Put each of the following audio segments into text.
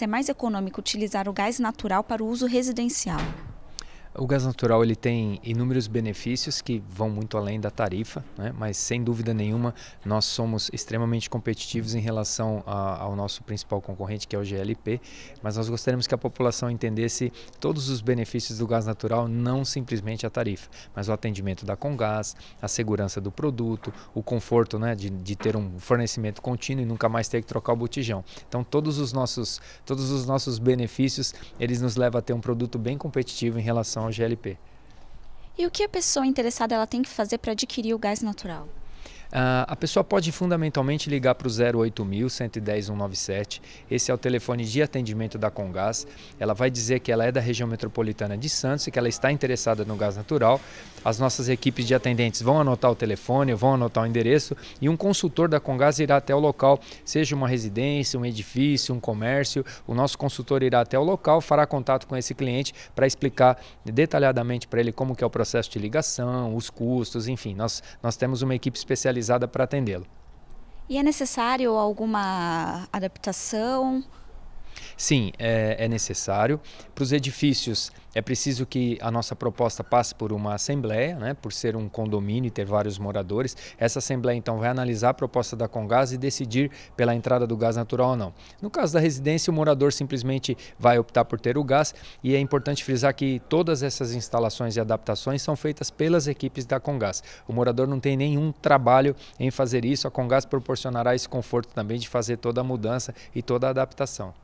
ser mais econômico utilizar o gás natural para o uso residencial. O gás natural ele tem inúmeros benefícios que vão muito além da tarifa, né? mas sem dúvida nenhuma nós somos extremamente competitivos em relação a, ao nosso principal concorrente que é o GLP, mas nós gostaríamos que a população entendesse todos os benefícios do gás natural, não simplesmente a tarifa, mas o atendimento da Congás, a segurança do produto, o conforto né, de, de ter um fornecimento contínuo e nunca mais ter que trocar o botijão. Então todos os nossos, todos os nossos benefícios eles nos levam a ter um produto bem competitivo em relação relação ao GLP. E o que a pessoa interessada ela tem que fazer para adquirir o gás natural? Uh, a pessoa pode fundamentalmente ligar para o 08000 110 197. Esse é o telefone de atendimento da Congás. Ela vai dizer que ela é da região metropolitana de Santos e que ela está interessada no gás natural. As nossas equipes de atendentes vão anotar o telefone, vão anotar o endereço e um consultor da Congás irá até o local, seja uma residência, um edifício, um comércio. O nosso consultor irá até o local, fará contato com esse cliente para explicar detalhadamente para ele como que é o processo de ligação, os custos, enfim. Nós, nós temos uma equipe especializada especializada para atendê-lo. E é necessário alguma adaptação? Sim, é, é necessário. Para os edifícios, é preciso que a nossa proposta passe por uma assembleia, né, por ser um condomínio e ter vários moradores. Essa assembleia, então, vai analisar a proposta da Congás e decidir pela entrada do gás natural ou não. No caso da residência, o morador simplesmente vai optar por ter o gás e é importante frisar que todas essas instalações e adaptações são feitas pelas equipes da Congás. O morador não tem nenhum trabalho em fazer isso, a Congás proporcionará esse conforto também de fazer toda a mudança e toda a adaptação.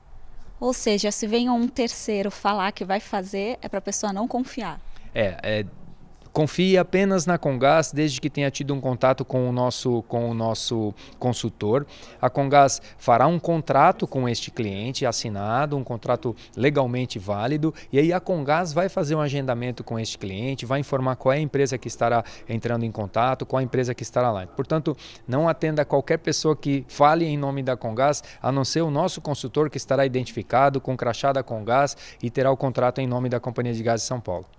Ou seja, se vem um terceiro falar que vai fazer, é para a pessoa não confiar. É, é Confie apenas na Congás desde que tenha tido um contato com o nosso, com o nosso consultor. A Congás fará um contrato com este cliente assinado, um contrato legalmente válido, e aí a Congás vai fazer um agendamento com este cliente, vai informar qual é a empresa que estará entrando em contato, qual é a empresa que estará lá. Portanto, não atenda qualquer pessoa que fale em nome da Congás, a não ser o nosso consultor que estará identificado com crachá da Congás e terá o contrato em nome da Companhia de Gás de São Paulo.